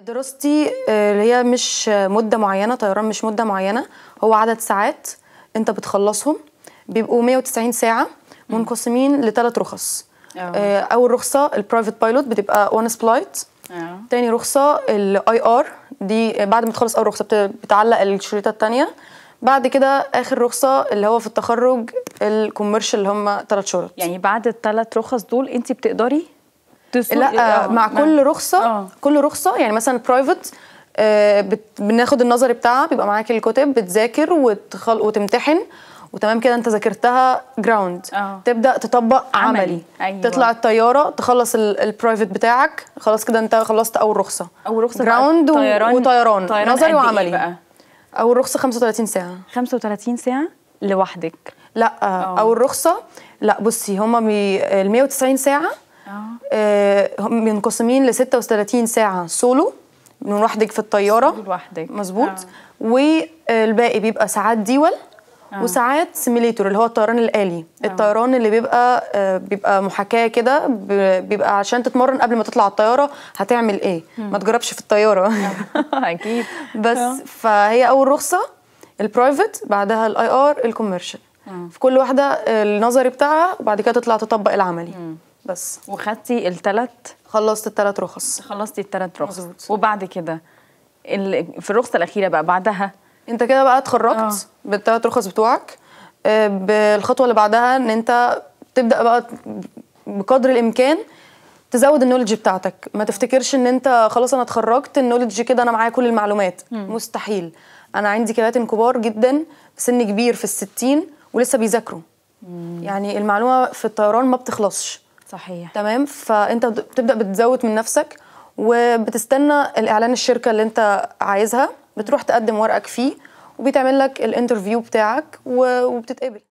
دراستي آه، اللي هي مش مده معينه طيران مش مده معينه هو عدد ساعات انت بتخلصهم بيبقوا 190 ساعه منقسمين لثلاث رخص أوه. آه، اول رخصه البرايفت بايلوت بتبقى وان آه. سبلايت تاني رخصه الاي ار دي بعد ما تخلص اول رخصه بتعلق الشريطه الثانيه بعد كده اخر رخصه اللي هو في التخرج الكوميرشال اللي هم ثلاث شروط يعني بعد الثلاث رخص دول انت بتقدري لا إيه، آه، آه، مع آه. كل رخصه آه. كل رخصه يعني مثلا برايفت آه بناخد النظري بتاعها بيبقى معاك الكتب بتذاكر وتخلق وتمتحن وتمام كده انت ذاكرتها جراوند آه. تبدا تطبق عملي, عملي. أيوة. تطلع الطياره تخلص البرايفت بتاعك خلاص كده انت خلصت اول رخصه اول رخصه جراوند طيران وطيران, طيران نظري إيه وعملي إيه بقى؟ اول رخصه 35 ساعه 35 ساعه لوحدك لا آه. اول رخصه لا بصي هما ال 190 ساعه آه، منقسمين ل 36 ساعه سولو من لوحدك في الطياره لوحدك مظبوط آه. والباقي بيبقى ساعات ديول آه. وساعات سيميليتور اللي هو الطيران الآلي آه. الطيران اللي بيبقى آه، بيبقى محاكاة كده بيبقى عشان تتمرن قبل ما تطلع الطيارة هتعمل ايه ما تجربش في الطيارة آه. أكيد بس فهي أول رخصة البرايفت بعدها الاي ار الكوميرشال في كل واحدة النظري بتاعها وبعد كده تطلع تطبق العملي مم. بس وخدتي الثلاث خلصت الثلاث رخص خلصتي الثلاث رخص مزبوط. وبعد كده في الرخصه الاخيره بقى بعدها انت كده بقى اتخرجت آه. بالثلاث رخص بتوعك آه، بالخطوه اللي بعدها ان انت تبدا بقى بقدر الامكان تزود النولج بتاعتك ما تفتكرش ان انت خلاص انا اتخرجت النولج كده انا معايا كل المعلومات م. مستحيل انا عندي كباتن كبار جدا سن كبير في الستين ولسه بيذاكروا يعني المعلومه في الطيران ما بتخلصش صحيح تمام فانت بتبدا بتزود من نفسك وبتستنى الاعلان الشركه اللي انت عايزها بتروح تقدم ورقك فيه وبيتعمل لك الانترفيو بتاعك وبتتقبل